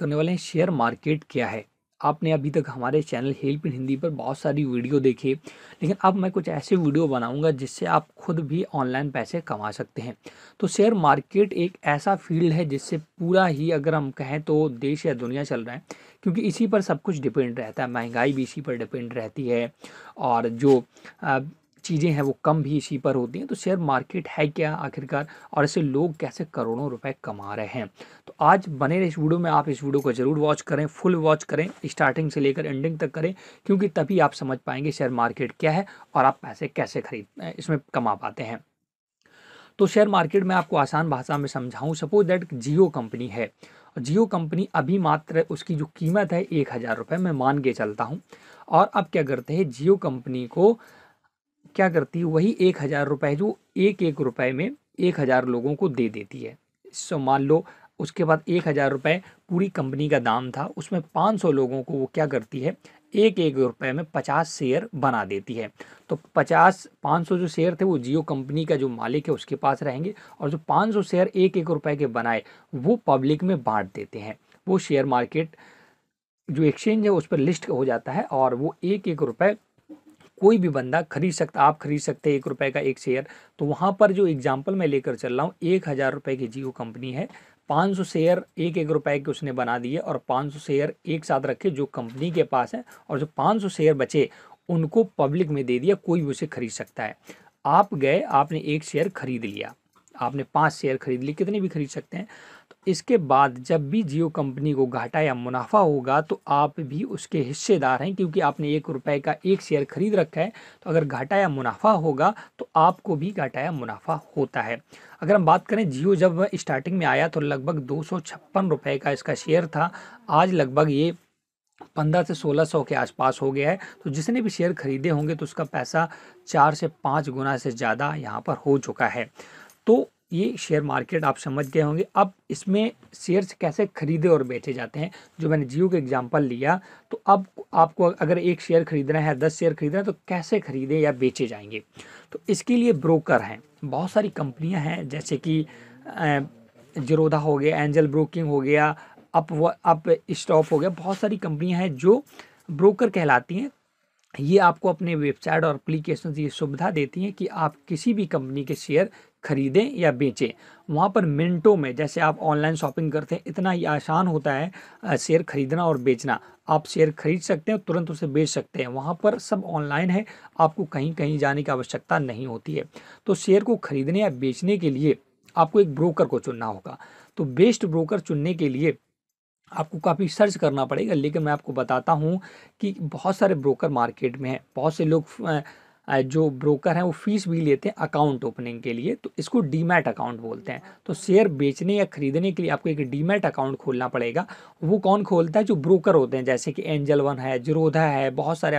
करने वाले हैं शेयर मार्केट क्या है आपने अभी तक हमारे चैनल हेल्प इन हिंदी पर बहुत सारी वीडियो देखी लेकिन अब मैं कुछ ऐसे वीडियो बनाऊंगा जिससे आप खुद भी ऑनलाइन पैसे कमा सकते हैं तो शेयर मार्केट एक ऐसा फील्ड है जिससे पूरा ही अगर हम कहें तो देश या दुनिया चल रहा है क्योंकि इसी पर सब कुछ डिपेंड रहता है महंगाई भी इसी पर डिपेंड रहती है और जो चीज़ें हैं वो कम भी इसी पर होती हैं तो शेयर मार्केट है क्या आखिरकार और ऐसे लोग कैसे करोड़ों रुपए कमा रहे हैं तो आज बने रहे इस वीडियो में आप इस वीडियो को ज़रूर वॉच करें फुल वॉच करें स्टार्टिंग से लेकर एंडिंग तक करें क्योंकि तभी आप समझ पाएंगे शेयर मार्केट क्या है और आप पैसे कैसे खरीद इसमें कमा पाते हैं तो शेयर मार्केट में आपको आसान भाषा में समझाऊँ सपोज दैट जियो कंपनी है और जियो कंपनी अभी मात्र उसकी जो कीमत है एक हज़ार रुपये मैं मान के चलता हूँ और अब क्या करते हैं जियो कंपनी को क्या करती है वही एक हज़ार रुपये जो एक एक रुपये में एक हज़ार लोगों को दे देती है सो मान लो उसके बाद एक हज़ार रुपये पूरी कंपनी का दाम था उसमें पाँच सौ लोगों को वो क्या करती है एक एक रुपये में पचास शेयर बना देती है तो पचास पाँच सौ जो शेयर थे वो जियो कंपनी का जो मालिक है उसके पास रहेंगे और जो पाँच सौ शेयर एक एक रुपये के बनाए वो पब्लिक में बांट देते हैं वो शेयर मार्केट जो एक्सचेंज है उस पर लिस्ट हो जाता है और वो एक एक रुपये कोई भी बंदा खरीद सकता आप खरीद सकते हैं एक रुपए का एक शेयर तो वहाँ पर जो एग्जाम्पल मैं लेकर चल रहा हूँ एक हज़ार रुपये की जियो कंपनी है 500 शेयर एक एक रुपए के उसने बना दिए और 500 शेयर एक साथ रखे जो कंपनी के पास है और जो 500 शेयर बचे उनको पब्लिक में दे दिया कोई भी उसे खरीद सकता है आप गए आपने एक शेयर खरीद लिया आपने पाँच शेयर खरीद लिए कितने भी खरीद सकते हैं इसके बाद जब भी जियो कंपनी को घाटा या मुनाफा होगा तो आप भी उसके हिस्सेदार हैं क्योंकि आपने एक रुपए का एक शेयर खरीद रखा है तो अगर घाटा या मुनाफा होगा तो आपको भी घाटा या मुनाफा होता है अगर हम बात करें जियो जब स्टार्टिंग में आया तो लगभग दो रुपए का इसका शेयर था आज लगभग ये पंद्रह से सोलह सौ के आसपास हो गया है तो जिसने भी शेयर खरीदे होंगे तो उसका पैसा चार से पाँच गुना से ज़्यादा यहाँ पर हो चुका है तो ये शेयर मार्केट आप समझ गए होंगे अब इसमें शेयर्स कैसे खरीदे और बेचे जाते हैं जो मैंने जियो का एग्जांपल लिया तो अब आपको अगर एक शेयर खरीदना है दस शेयर खरीदना है तो कैसे खरीदे या बेचे जाएंगे तो इसके लिए ब्रोकर हैं बहुत सारी कंपनियां हैं जैसे कि जरोधा हो गया एंजल ब्रोकिंग हो गया अप व अप स्टॉप हो गया बहुत सारी कंपनियाँ हैं जो ब्रोकर कहलाती हैं ये आपको अपने वेबसाइट और अप्लीकेशन ये सुविधा देती हैं कि आप किसी भी कंपनी के शेयर खरीदें या बेचें वहाँ पर मिनटों में जैसे आप ऑनलाइन शॉपिंग करते हैं इतना ही आसान होता है शेयर खरीदना और बेचना आप शेयर खरीद सकते हैं तुरंत उसे बेच सकते हैं वहाँ पर सब ऑनलाइन है आपको कहीं कहीं जाने की आवश्यकता नहीं होती है तो शेयर को खरीदने या बेचने के लिए आपको एक ब्रोकर को चुनना होगा तो बेस्ट ब्रोकर चुनने के लिए आपको काफ़ी सर्च करना पड़ेगा लेकिन मैं आपको बताता हूँ कि बहुत सारे ब्रोकर मार्केट में हैं बहुत से लोग जो ब्रोकर हैं वो फीस भी लेते हैं अकाउंट ओपनिंग के लिए तो इसको डीमैट अकाउंट बोलते हैं तो शेयर बेचने या खरीदने के लिए आपको एक डीमैट अकाउंट खोलना पड़ेगा वो कौन खोलता है जो ब्रोकर होते हैं जैसे कि एंजल वन है जरोधा है बहुत सारे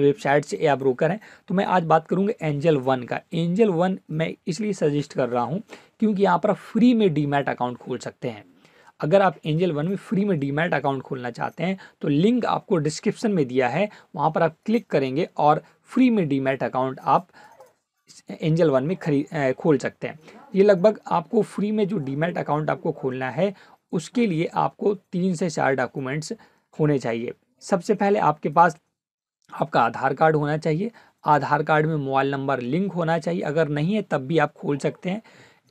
वेबसाइट्स या ब्रोकर हैं तो मैं आज बात करूँगा एंजल वन का एंजल वन मैं इसलिए सजेस्ट कर रहा हूँ क्योंकि यहाँ पर आप फ्री में डीमैट अकाउंट खोल सकते हैं अगर आप एंजल वन में फ्री में डीमैट अकाउंट खोलना चाहते हैं तो लिंक आपको डिस्क्रिप्शन में दिया है वहाँ पर आप क्लिक करेंगे और फ्री में डीमेट अकाउंट आप एंजल वन में खरीद खोल सकते हैं ये लगभग आपको फ्री में जो डीमेट अकाउंट आपको खोलना है उसके लिए आपको तीन से चार डॉक्यूमेंट्स होने चाहिए सबसे पहले आपके पास आपका आधार कार्ड होना चाहिए आधार कार्ड में मोबाइल नंबर लिंक होना चाहिए अगर नहीं है तब भी आप खोल सकते हैं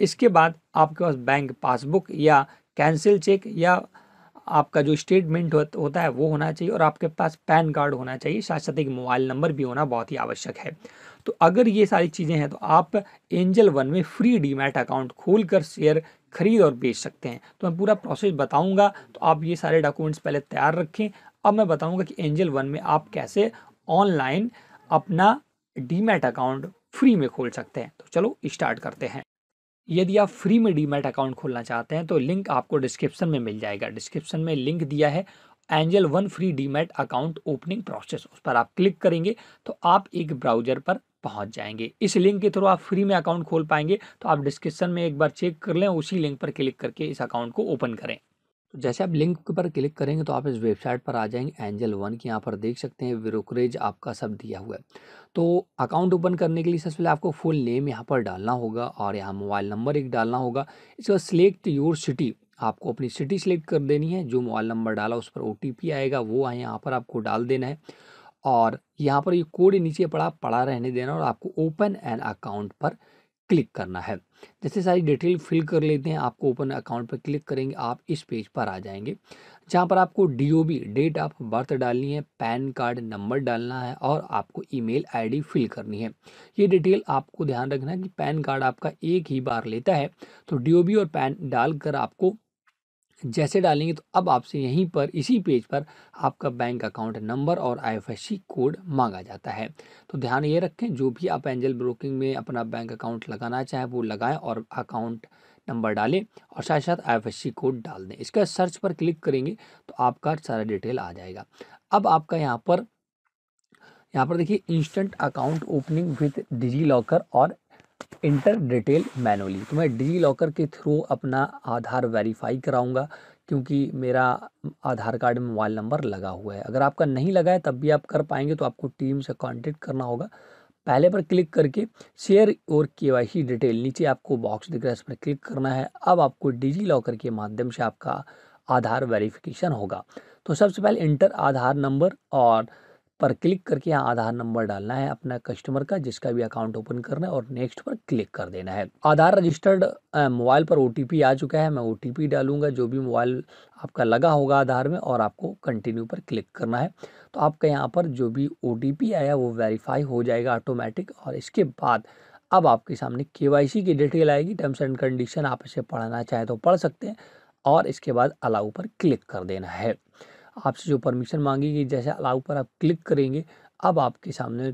इसके बाद आपके पास बैंक पासबुक या कैंसिल चेक या आपका जो स्टेटमेंट हो, होता है वो होना चाहिए और आपके पास पैन कार्ड होना चाहिए साथ साथ एक मोबाइल नंबर भी होना बहुत ही आवश्यक है तो अगर ये सारी चीज़ें हैं तो आप एंजल वन में फ्री डीमैट अकाउंट खोल कर शेयर खरीद और बेच सकते हैं तो मैं पूरा प्रोसेस बताऊंगा तो आप ये सारे डॉक्यूमेंट्स पहले तैयार रखें अब मैं बताऊंगा कि एंजल वन में आप कैसे ऑनलाइन अपना डीमैट अकाउंट फ्री में खोल सकते हैं तो चलो स्टार्ट करते हैं यदि आप फ्री में डीमेट अकाउंट खोलना चाहते हैं तो लिंक आपको डिस्क्रिप्शन में मिल जाएगा डिस्क्रिप्शन में लिंक दिया है Angel One free demat account opening process उस पर आप क्लिक करेंगे तो आप एक ब्राउजर पर पहुंच जाएंगे इस लिंक के थ्रू आप फ्री में अकाउंट खोल पाएंगे तो आप डिस्क्रिप्शन में एक बार चेक कर लें उसी लिंक पर क्लिक करके इस अकाउंट को ओपन करें तो जैसे आप लिंक पर क्लिक करेंगे तो आप इस वेबसाइट पर आ जाएंगे एंजल वन की यहाँ पर देख सकते हैं ब्रोकरेज आपका सब दिया हुआ है तो अकाउंट ओपन करने के लिए सबसे पहले आपको फुल नेम यहाँ पर डालना होगा और यहाँ मोबाइल नंबर एक डालना होगा इसके बाद सिलेक्ट योर सिटी आपको अपनी सिटी सिलेक्ट कर देनी है जो मोबाइल नंबर डाला उस पर ओ आएगा वो यहाँ पर आपको डाल देना है और यहाँ पर ये यह कोड नीचे पड़ा पड़ा रहने देना और आपको ओपन एन अकाउंट पर क्लिक करना है जैसे सारी डिटेल फिल कर लेते हैं आपको ओपन अकाउंट पर क्लिक करेंगे आप इस पेज पर आ जाएंगे जहाँ पर आपको डी डेट ऑफ बर्थ डालनी है पैन कार्ड नंबर डालना है और आपको ईमेल आईडी फिल करनी है ये डिटेल आपको ध्यान रखना है कि पैन कार्ड आपका एक ही बार लेता है तो डी और पैन डालकर आपको जैसे डालेंगे तो अब आपसे यहीं पर इसी पेज पर आपका बैंक अकाउंट नंबर और आईएफएससी कोड मांगा जाता है तो ध्यान ये रखें जो भी आप एंजल ब्रोकिंग में अपना बैंक अकाउंट लगाना चाहें वो लगाएं और अकाउंट नंबर डालें और साथ साथ आईएफएससी कोड डाल दें इसका सर्च पर क्लिक करेंगे तो आपका सारा डिटेल आ जाएगा अब आपका यहाँ पर यहाँ पर देखिए instant account opening with DigiLocker और इंटर डिटेल मैनुअली तो मैं डिजी लॉकर के थ्रू अपना आधार वेरीफाई कराऊंगा क्योंकि मेरा आधार कार्ड में मोबाइल नंबर लगा हुआ है अगर आपका नहीं लगा है तब भी आप कर पाएंगे तो आपको टीम से कॉन्टेक्ट करना होगा पहले पर क्लिक करके शेयर और के डिटेल नीचे आपको बॉक्स दिख रहा है इस पर क्लिक करना है अब आपको डिजी लॉकर के माध्यम से आपका आधार वेरिफिकेशन होगा तो सबसे पहले इंटर आधार नंबर और पर क्लिक करके यहाँ आधार नंबर डालना है अपना कस्टमर का जिसका भी अकाउंट ओपन करना है और नेक्स्ट पर क्लिक कर देना है आधार रजिस्टर्ड मोबाइल पर ओ आ चुका है मैं ओ डालूंगा जो भी मोबाइल आपका लगा होगा आधार में और आपको कंटिन्यू पर क्लिक करना है तो आपका यहाँ पर जो भी ओ आया वो वेरीफाई हो जाएगा ऑटोमेटिक और इसके बाद अब आपके सामने के की डिटेल आएगी टर्म्स एंड कंडीशन आप इसे पढ़ना चाहे तो पढ़ सकते हैं और इसके बाद अलाउ पर क्लिक कर देना है आपसे जो परमिशन मांगेगी जैसे अलाउ पर आप क्लिक करेंगे अब आपके सामने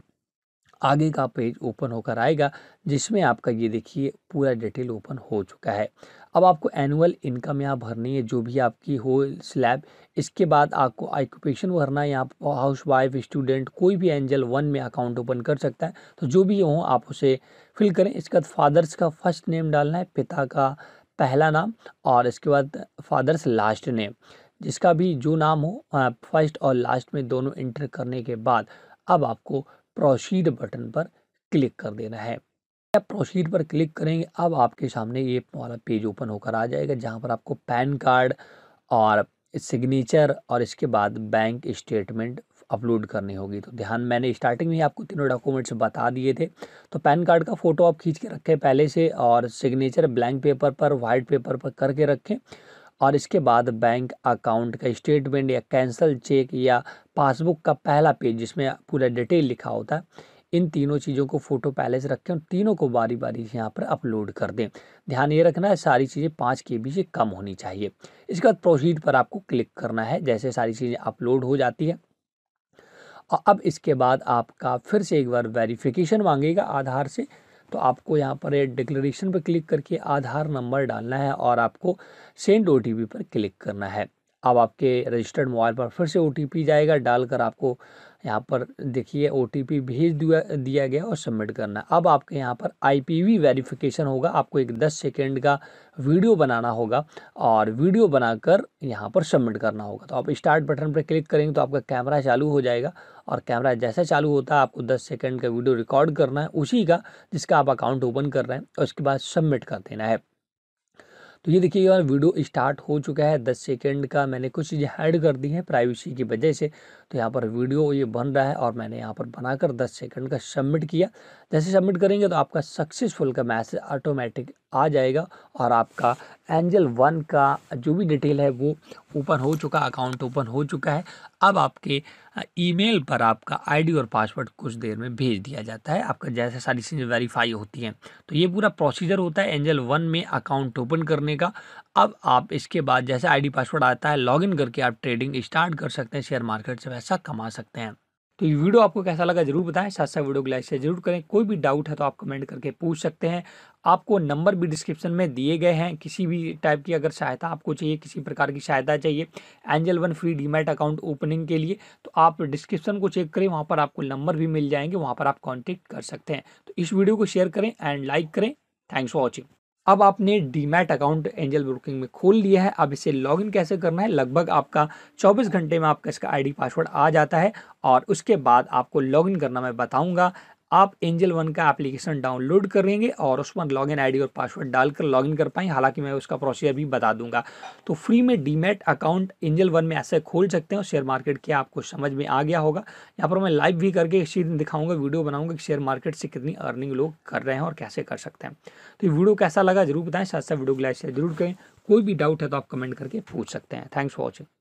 आगे का पेज ओपन होकर आएगा जिसमें आपका ये देखिए पूरा डिटेल ओपन हो चुका है अब आपको एनुअल इनकम यहाँ भरनी है जो भी आपकी हो स्लैब इसके बाद आपको आइक्यूपेशन भरना है यहाँ हाउस वाइफ स्टूडेंट कोई भी एंजल वन में अकाउंट ओपन कर सकता है तो जो भी हो आप उसे फिल करें इसके बाद फादर्स का फर्स्ट नेम डालना है पिता का पहला नाम और इसके बाद फादर्स लास्ट नेम जिसका भी जो नाम हो फर्स्ट और लास्ट में दोनों इंटर करने के बाद अब आपको प्रोसीड बटन पर क्लिक कर देना है आप प्रोसीड पर क्लिक करेंगे अब आपके सामने ये वाला पेज ओपन होकर आ जाएगा जहाँ पर आपको पैन कार्ड और सिग्नेचर और इसके बाद बैंक स्टेटमेंट अपलोड करनी होगी तो ध्यान मैंने स्टार्टिंग में ही आपको तीनों डॉक्यूमेंट्स बता दिए थे तो पैन कार्ड का फ़ोटो आप खींच के रखें पहले से और सिग्नेचर ब्लैंक पेपर पर वाइट पेपर पर करके रखें और इसके बाद बैंक अकाउंट का स्टेटमेंट या कैंसल चेक या पासबुक का पहला पेज जिसमें पूरा डिटेल लिखा होता है इन तीनों चीज़ों को फ़ोटो पहले से रखें और तीनों को बारी बारी से यहाँ पर अपलोड कर दें ध्यान ये रखना है सारी चीज़ें पाँच के बी से कम होनी चाहिए इसके बाद प्रोसीड पर आपको क्लिक करना है जैसे सारी चीज़ें अपलोड हो जाती है और अब इसके बाद आपका फिर से एक बार वेरिफिकेशन मांगेगा आधार से तो आपको यहाँ पर डिक्लेरेशन पर क्लिक करके आधार नंबर डालना है और आपको सेंड ओ पर क्लिक करना है अब आपके रजिस्टर्ड मोबाइल पर फिर से ओ जाएगा डालकर आपको यहाँ पर देखिए ओ भेज दिया दिया गया और सबमिट करना अब आपके यहाँ पर आई वेरिफिकेशन होगा आपको एक दस सेकेंड का वीडियो बनाना होगा और वीडियो बनाकर यहाँ पर सबमिट करना होगा तो आप स्टार्ट बटन पर क्लिक करेंगे तो आपका कैमरा चालू हो जाएगा और कैमरा जैसा चालू होता है आपको 10 सेकंड का वीडियो रिकॉर्ड करना है उसी का जिसका आप अकाउंट ओपन कर रहे हैं उसके बाद सबमिट कर देना है तो ये देखिए यार वीडियो स्टार्ट हो चुका है दस सेकेंड का मैंने कुछ चीज़ें ऐड कर दी हैं प्राइवेसी की वजह से तो यहाँ पर वीडियो ये बन रहा है और मैंने यहाँ पर बनाकर दस सेकेंड का सबमिट किया जैसे सबमिट करेंगे तो आपका सक्सेसफुल का मैसेज ऑटोमेटिक आ जाएगा और आपका एंजल वन का जो भी डिटेल है वो ओपन हो चुका अकाउंट ओपन हो चुका है अब आपके ईमेल पर आपका आईडी और पासवर्ड कुछ देर में भेज दिया जाता है आपका जैसे सारी चीज़ें वेरीफाई होती हैं तो ये पूरा प्रोसीजर होता है एंजल वन में अकाउंट ओपन करने का अब आप इसके बाद जैसे आईडी पासवर्ड आता है लॉगिन करके आप ट्रेडिंग स्टार्ट कर सकते हैं शेयर मार्केट से पैसा कमा सकते हैं तो ये वीडियो आपको कैसा लगा जरूर बताएं साथ साथ वीडियो को लाइक शेयर जरूर करें कोई भी डाउट है तो आप कमेंट करके पूछ सकते हैं आपको नंबर भी डिस्क्रिप्शन में दिए गए हैं किसी भी टाइप की अगर सहायता आपको चाहिए किसी प्रकार की सहायता चाहिए Angel One free demat account opening के लिए तो आप डिस्क्रिप्शन को चेक करें वहाँ पर आपको नंबर भी मिल जाएंगे वहाँ पर आप कॉन्टेक्ट कर सकते हैं तो इस वीडियो को शेयर करें एंड लाइक करें थैंक्स फॉर वॉचिंग अब आपने डीमैट अकाउंट एंजल ब्रोकिंग में खोल लिया है अब इसे लॉगिन कैसे करना है लगभग आपका 24 घंटे में आपका इसका आईडी पासवर्ड आ जाता है और उसके बाद आपको लॉगिन करना मैं बताऊंगा आप एंजल वन का एप्लीकेशन डाउनलोड करेंगे और उस पर लॉगिन आईडी और पासवर्ड डालकर लॉगिन कर पाएँ हालांकि मैं उसका प्रोसीजर भी बता दूंगा तो फ्री में डीमेट अकाउंट एंजल वन में ऐसे खोल सकते हैं शेयर मार्केट क्या आपको समझ में आ गया होगा यहाँ पर मैं लाइव भी करके इसी दिन दिखाऊंगा वीडियो बनाऊंगा कि शेयर मार्केट से कितनी अर्निंग लोग कर रहे हैं और कैसे कर सकते हैं तो ये वीडियो कैसा लगा जरूर बताएं साथ साथ वीडियो को लाइक शेयर जरूर करें कोई भी डाउट है तो आप कमेंट करके पूछ सकते हैं थैंक्स फॉर वॉचिंग